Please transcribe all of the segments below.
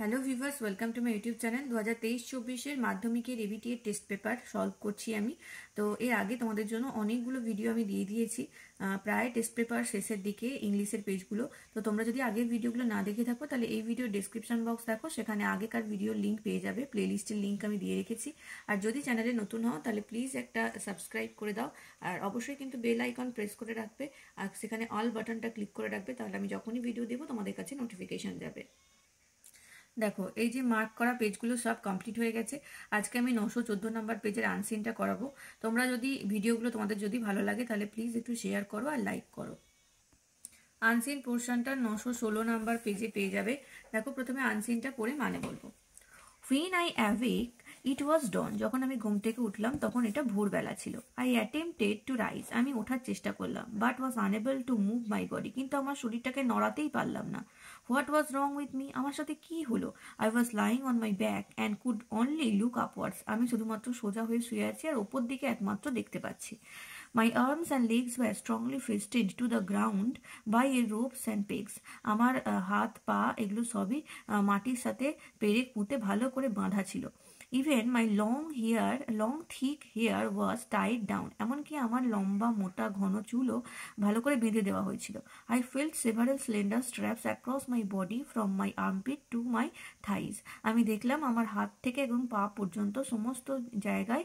Hello viewers welcome to my YouTube channel দু হাজার তেইশ চব্বিশের মাধ্যমিকের এবিটিএ টেস্ট পেপার সলভ করছি আমি তো এর আগে তোমাদের জন্য অনেকগুলো ভিডিও আমি দিয়ে দিয়েছি প্রায় টেস্ট পেপার শেষের দিকে ইংলিশের পেজগুলো তো তোমরা যদি আগের ভিডিওগুলো না দেখে থাকো তাহলে এই ভিডিও ডিসক্রিপশন বক্স দেখো সেখানে আগেকার ভিডিও লিঙ্ক পেয়ে যাবে প্লে লিস্টের লিঙ্ক আমি দিয়ে রেখেছি আর যদি চ্যানেলে নতুন হও তাহলে প্লিজ একটা সাবস্ক্রাইব করে দাও আর অবশ্যই কিন্তু বেল আইকন প্রেস করে রাখবে আর সেখানে অল বাটনটা ক্লিক করে রাখবে তাহলে আমি যখনই ভিডিও দেবো তোমাদের কাছে নোটিফিকেশান যাবে দেখো এই যে মার্ক করা পেজগুলো সব কমপ্লিট হয়ে গেছে আজকে আমি নশো চোদ্দো নম্বর পেজের আনসিনটা করাবো তোমরা যদি ভিডিওগুলো তোমাদের যদি ভালো লাগে তাহলে প্লিজ একটু শেয়ার করো আর লাইক করো আনসিন পোর্শনটা নশো ষোলো নাম্বার পেজে পেয়ে যাবে দেখো প্রথমে আনসিনটা পড়ে মানে বলবো হুইন আই অ্যাভিক ইট ওয়াজ ডন যখন আমি ঘুম থেকে উঠলাম তখন এটা ভোরবেলা ছিল আই অ্যাটেম্পটেড টু রাইজ আমি ওঠার চেষ্টা করলাম but was unable to move my body কিন্তু আমার শরীরটাকে নড়াতেই পারলাম না what was wrong with me আমার সাথে কি হলো I was lying on my back and could only look upwards আমি শুধুমাত্র সোজা হয়ে শুয়ে আছি আর ওপর দিকে একমাত্র দেখতে পাচ্ছি my arms and legs were strongly fastened to the ground by a ropes and pegs আমার হাত পা এগুলো সবই মাটির সাথে পেরেক পুঁতে ভালো করে বাঁধা ছিল even my long hair long thick hair was tied down এমনকি আমার লম্বা মোটা ঘন চুলও ভালো করে বেঁধে দেওয়া হয়েছিল I felt several slender straps across my body from my armpit to my thighs আমি দেখলাম আমার হাত থেকে এবং পা পর্যন্ত সমস্ত জায়গায়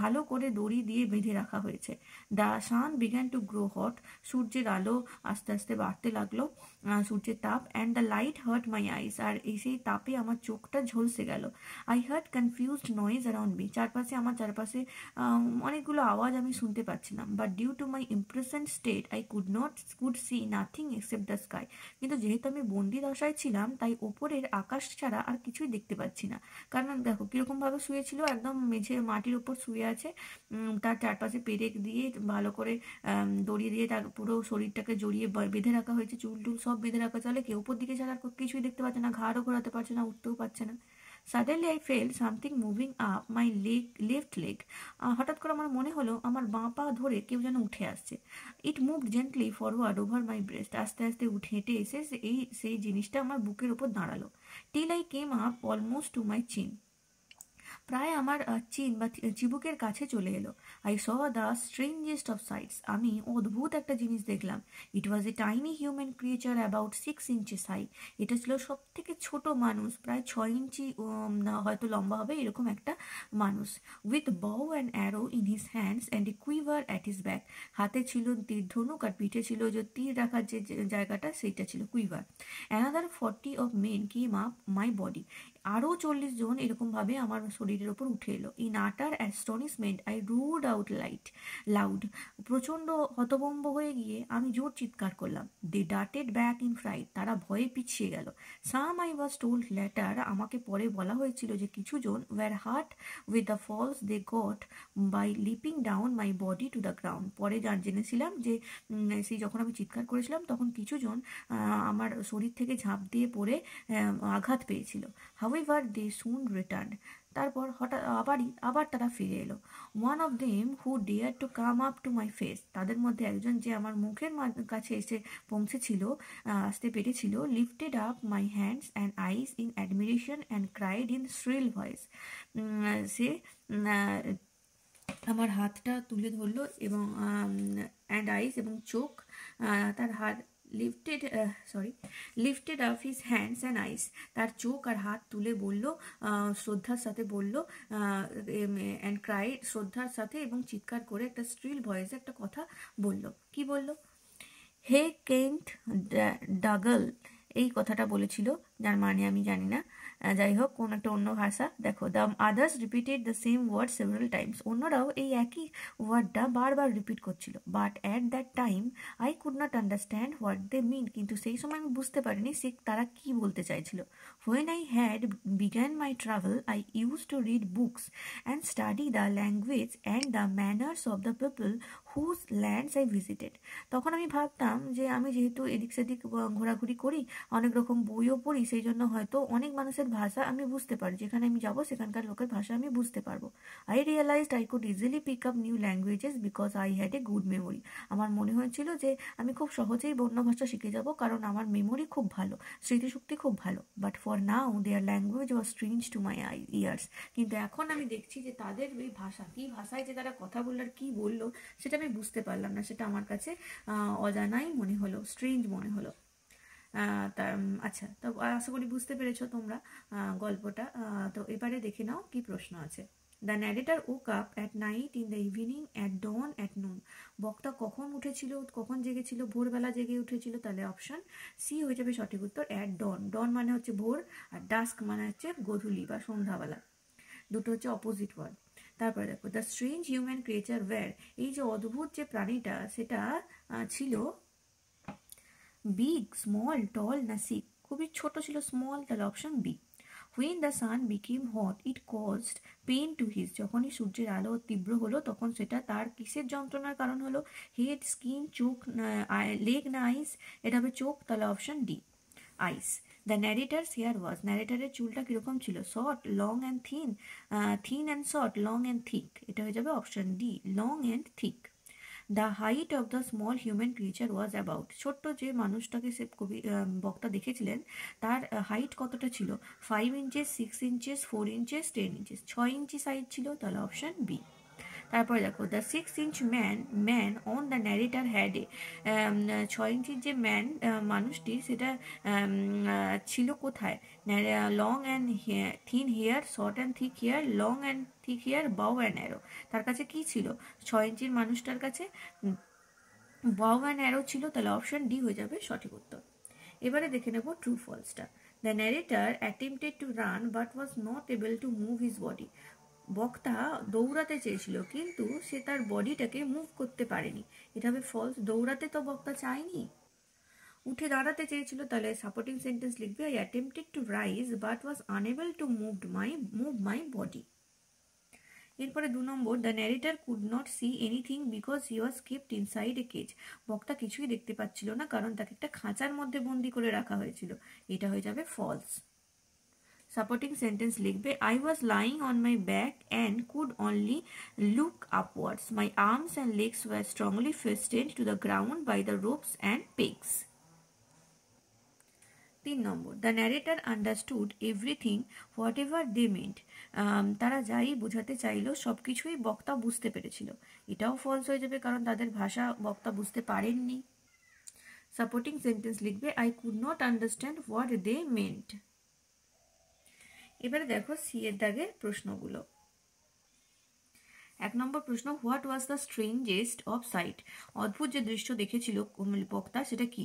ভালো করে দড়ি দিয়ে বেঁধে রাখা হয়েছে the sun began to grow hot সূর্যের আলো আস্তে আস্তে বাড়তে লাগলো সূর্যের তাপ and the light hurt my eyes আর এই সেই তাপে আমার চোখটা ঝলসে গেল I heard confused noise around me চারপাশে আমার চারপাশে অনেকগুলো আওয়াজ আমি শুনতে পাচ্ছিলাম but due to my imprisoned state I could not could see nothing except the sky কিন্তু যেহেতু আমি বন্দি দশায় ছিলাম তাই ওপরের আকাশ ছাড়া আর কিছুই দেখতে পাচ্ছি না কারণ দেখো কীরকমভাবে শুয়েছিল একদম মেঝে মাটির ওপর শুয়ে আছে তার চারপাশে পেরেক দিয়ে ভালো করে দড়িয়ে দিয়ে তার পুরো শরীরটাকে জড়িয়ে বেঁধে রাখা হয়েছে চুল টুল সব বেঁধে রাখা চলে কেউ ওপর দিকে ছাড়া আর কিছুই দেখতে পাচ্ছে না ঘাড়ও ঘোরাতে পারছে না উঠতেও পারছে না suddenly I felt something moving up my leg left leg হঠাৎ করে আমার মনে হলো আমার বাঁ পা ধরে কেউ যেন উঠে আসছে it move gently forward over my breast আস্তে আস্তে উঠে হেঁটে এসে এই সেই জিনিসটা আমার বুকের ওপর দাঁড়ালো till I came up almost to my chin প্রায় আমার চিন বা চিবুকের কাছে চলে এলো I saw the strangest of sights আমি অদ্ভুত একটা জিনিস দেখলাম it was a tiny human creature about six inches high এটা ছিল সব থেকে ছোট মানুষ প্রায় ছয় ইঞ্চি হয়তো লম্বা হবে এরকম একটা মানুষ with bow and arrow in his hands and a quiver at his back হাতে ছিল তীর ধনুক আর পিঠে ছিল যে তীর রাখার যে জায়গাটা সেইটা ছিল quiver another forty of men কি মা মাই বডি আরও চল্লিশ জন এরকমভাবে আমার শরীর বেডের ওপর উঠে এলো in utter astonishment I roared out light loud প্রচণ্ড হতবম্ব হয়ে গিয়ে আমি জোর চিৎকার করলাম দে ডাটেড ব্যাক ইন ফ্রাইট তারা ভয়ে পিছিয়ে গেল some I was told later আমাকে পরে বলা হয়েছিল যে কিছুজন were hurt with the falls they got by leaping down my body to the ground পরে যার জেনেছিলাম যে সেই যখন আমি চিৎকার করেছিলাম তখন কিছুজন আমার শরীর থেকে ঝাঁপ দিয়ে পড়ে আঘাত পেয়েছিল হাউএভার দে সুন রিটার্ন তারপর হঠাৎ আবারই আবার তারা ফিরে এলো one of them who dared to come up to my face তাদের মধ্যে একজন যে আমার মুখের কাছে এসে পৌঁছেছিল আসতে পেরেছিল lifted up my hands and eyes in admiration and cried in shrill voice সে আমার হাতটা তুলে ধরলো এবং অ্যান্ড আইস এবং চোখ তার হাত lifted sorry lifted of his hands and eyes তার চোখ আর হাত তুলে বলল শ্রদ্ধার সাথে বলল অ্যান্ড ক্রাই শ্রদ্ধার সাথে এবং চিৎকার করে একটা স্ট্রিল ভয়েসে একটা কথা বলল কি বলল হে কেন্ট ডাগল এই কথাটা বলেছিল যার মানে আমি জানি না যাই হোক কোন একটা অন্য ভাষা দেখো the others repeated the same word several times অন্যরাও এই একই ওয়ার্ডটা বারবার রিপিট করছিল but at that time I could not understand what they mean কিন্তু সেই সময় আমি বুঝতে পারিনি সে তারা কি বলতে চাইছিল when I had begun my travel I use to read books and study the language and the manners of the people whose lands I visited তখন আমি ভাবতাম যে আমি যেহেতু এদিক সেদিক ঘোরাঘুরি করি অনেক রকম বইও পড়ি সেই জন্য হয়তো অনেক মানুষের ভাষা আমি বুঝতে পারি যেখানে আমি যাব সেখানকার লোকের ভাষা আমি বুঝতে পারবো I realised I could easily pick up new languages because I had a good memory আমার মনে হয়েছিল যে আমি খুব সহজেই বন্য ভাষা শিখে যাব কারণ আমার মেমোরি খুব ভালো স্মৃতিশক্তি খুব ভালো but for now their language was strange to my eye ears কিন্তু এখন আমি দেখছি যে তাদের ওই ভাষা কী ভাষায় যে তারা কথা বললো আর কী বললো সেটা আমি বুঝতে পারলাম না সেটা আমার কাছে অজানাই মনে হলো স্ট্রেঞ্জ মনে হলো তা আচ্ছা তো আশা করি বুঝতে পেরেছো তোমরা গল্পটা তো এবারে দেখে নাও কি প্রশ্ন আছে the narrator woke up at night in the evening at dawn at noon বক্তা কখন উঠেছিল কখন জেগেছিল ভোরবেলা জেগে উঠেছিল তাহলে অপশন সি হয়ে যাবে সঠিক উত্তর অ্যাট ডন ডন মানে হচ্ছে ভোর আর ডাস্ক মানে হচ্ছে গধুলি বা সন্ধ্যাবেলা দুটো হচ্ছে অপোজিট ওয়ার্ড তারপরে দেখো the strange human creature were এই যে অদ্ভুত যে প্রাণীটা সেটা ছিল স্মল টল না nasi. খুবই ছোট ছিল স্মল তাহলে option B when the sun became hot it caused pain to his যখনই সূর্যের আলো তীব্র হলো তখন সেটা তার কিসের যন্ত্রণার কারণ হলো হেড স্কিন চোখ লেগ না আইস এটা হবে চোখ তাহলে option D eyes the narrator hair was ন্যারেটারের চুলটা কীরকম ছিল short long and thin thin and short long and thick এটা হয়ে যাবে option D long and thick the height of the small human creature was about ছোট্ট যে মানুষটাকে সে কবি বক্তা দেখেছিলেন তার হাইট কতটা ছিল five inches six inches four inches ten inches ছয় ইঞ্চি সাইজ ছিল তাহলে অপশান বি তারপরে দেখো the six inch man man on the narrator হ্যাডে ছয় ইঞ্চির যে ম্যান uh, মানুষটি সেটা um, uh, ছিল কোথায় long and hair thin hair short and thick hair long and thick hair bow and arrow তার কাছে কি ছিল ছয় ইঞ্চির মানুষটার কাছে বাউ অ্যান্ড অ্যারো ছিল তাহলে অপশান ডি হয়ে যাবে সঠিক উত্তর এবারে দেখে নেব ট্রু ফলসটা the narrator attempted to run but was not able to move his body বক্তা দৌড়াতে চেয়েছিল কিন্তু সে তার বডিটাকে মুভ করতে পারেনি এটা হবে ফলস দৌড়াতে তো বক্তা চায়নি উঠে দাঁড়াতে চেয়েছিল তাহলে সাপোর্টিং সেন্টেন্স লিখবে I attempted to rise but was unable to move my move my body এরপরে দু নম্বর the narrator could not see anything because he was kept inside a cage বক্তা কিছুই দেখতে পাচ্ছিল না কারণ তাকে একটা খাঁচার মধ্যে বন্দি করে রাখা হয়েছিল এটা হয়ে যাবে ফলস সাপোর্টিং সেন্টেন্স লিখবে I was lying on my back and could only look upwards my arms and legs were strongly fastened to the ground by the ropes and pegs তিন নম্বর the narrator understood everything whatever they meant তারা যাই বোঝাতে চাইল সব কিছুই বক্তা বুঝতে পেরেছিল এটাও ফলস হয়ে যাবে কারণ তাদের ভাষা বক্তা বুঝতে পারেননি সাপোর্টিং সেন্টেন্স লিখবে I could not understand what they meant এবারে দেখো সি এর দাগের প্রশ্নগুলো এক নম্বর প্রশ্ন what was the strangest of sight অদ্ভুত যে দৃশ্য দেখেছিল বক্তা সেটা কি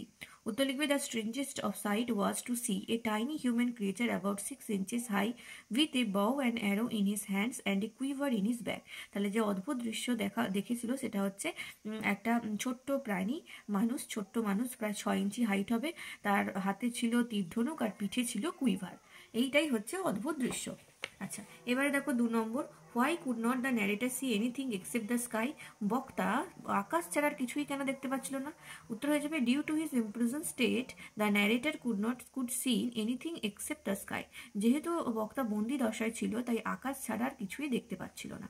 উত্তর লিখবে the strangest of sight was to see a tiny human creature about six inches high with a bow and arrow in his hands and a quiver in his bag তাহলে যে অদ্ভুত দৃশ্য দেখা দেখেছিল সেটা হচ্ছে একটা ছোট্ট প্রাণী মানুষ ছোট্ট মানুষ প্রায় ছয় ইঞ্চি হাইট হবে তার হাতে ছিল তীর্ধনুক আর পিঠে ছিল কুইভার এইটাই হচ্ছে অদ্ভুত দৃশ্য আচ্ছা এবারে দেখো দু নম্বর why could not the narrator see anything except the sky বক্তা আকাশ ছাড়ার কিছুই কেন দেখতে পাচ্ছিল না উত্তর হয়ে যাবে due to his imprisoned state the narrator could not could see anything except the sky যেহেতু বক্তা বন্দি দশায় ছিল তাই আকাশ ছাড়ার কিছুই দেখতে পাচ্ছিল না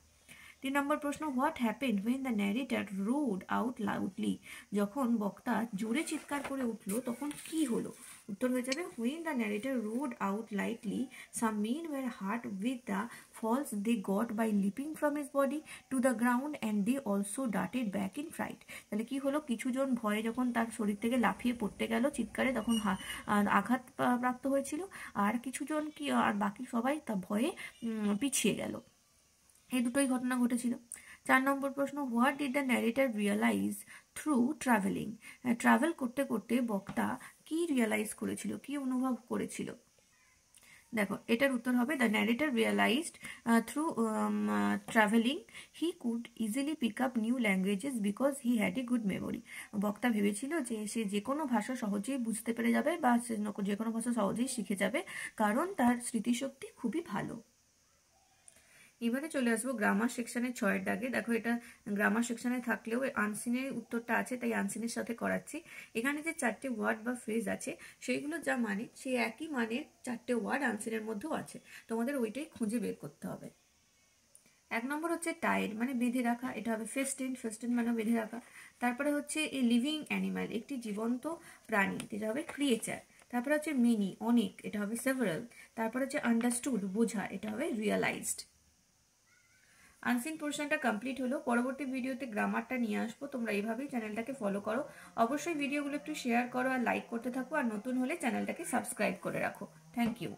তিন নম্বর প্রশ্ন what happen when the narrator roared out loudly যখন বক্তা জোরে চিৎকার করে উঠল তখন কি হলো উত্তর হয়ে যাবে when the narrator roared out lightly some men were hurt with the falls they got by leaping from his body to the ground and they also ডাটেড ব্যাক ইন ফ্রাইট তাহলে কি হলো কিছুজন ভয়ে যখন তার শরীর থেকে লাফিয়ে পড়তে গেল চিৎকারে তখন আঘাত প্রাপ্ত হয়েছিল আর কিছুজন কি আর বাকি সবাই তা ভয়ে পিছিয়ে গেল এই দুটোই ঘটনা ঘটেছিল চার নম্বর প্রশ্ন what did the narrator realise through travelling travel করতে করতে বক্তা কি রিয়ালাইজ করেছিল কি অনুভব করেছিল দেখো এটার উত্তর হবে the narrator realised through travelling he could easily pick up new languages because he had a good memory বক্তা ভেবেছিল যে সে যে কোনো ভাষা সহজেই বুঝতে পেরে যাবে বা যে কোনো ভাষা সহজেই শিখে যাবে কারণ তার স্মৃতিশক্তি খুবই ভালো এবারে চলে আসবো গ্রামার সেকশানের ছয়ের দাগে দেখো এটা গ্রামার সেকশানে থাকলেও আনসিনের উত্তরটা আছে তাই আনসিনের সাথে করাচ্ছি এখানে যে চারটে ওয়ার্ড বা ফ্রেজ আছে সেইগুলো যা মানে সেই একই মানের চারটে ওয়ার্ড আনসিনের মধ্যেও আছে তোমাদের ওইটাই খুঁজে বের করতে হবে এক নম্বর হচ্ছে টাইড মানে বেঁধে রাখা এটা হবে ফেস্টেন ফেস্টেন মানে বেঁধে রাখা তারপরে হচ্ছে এ লিভিং অ্যানিম্যাল একটি জীবন্ত প্রাণী যেটা হবে ক্রিয়েচার তারপরে হচ্ছে মিনি অনেক এটা হবে সেভারাল তারপরে হচ্ছে আন্ডারস্টুড বোঝা এটা হবে রিয়েলাইজড আনসিন পোর্শনটা কমপ্লিট হলো পরবর্তী ভিডিওতে গ্রামারটা নিয়ে আসবো তোমরা এইভাবেই চ্যানেলটাকে ফলো করো অবশ্যই ভিডিওগুলো একটু শেয়ার করো আর লাইক করতে থাকো আর নতুন হলে চ্যানেলটাকে সাবস্ক্রাইব করে রাখো থ্যাংক ইউ